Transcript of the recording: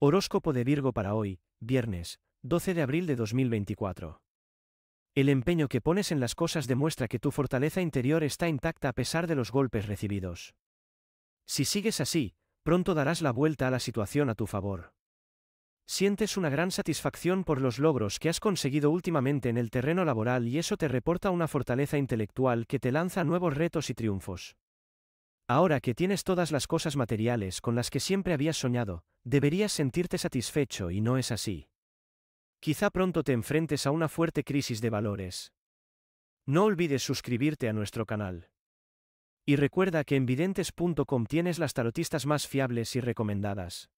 Horóscopo de Virgo para hoy, viernes, 12 de abril de 2024. El empeño que pones en las cosas demuestra que tu fortaleza interior está intacta a pesar de los golpes recibidos. Si sigues así, pronto darás la vuelta a la situación a tu favor. Sientes una gran satisfacción por los logros que has conseguido últimamente en el terreno laboral y eso te reporta una fortaleza intelectual que te lanza nuevos retos y triunfos. Ahora que tienes todas las cosas materiales con las que siempre habías soñado, Deberías sentirte satisfecho y no es así. Quizá pronto te enfrentes a una fuerte crisis de valores. No olvides suscribirte a nuestro canal. Y recuerda que en videntes.com tienes las tarotistas más fiables y recomendadas.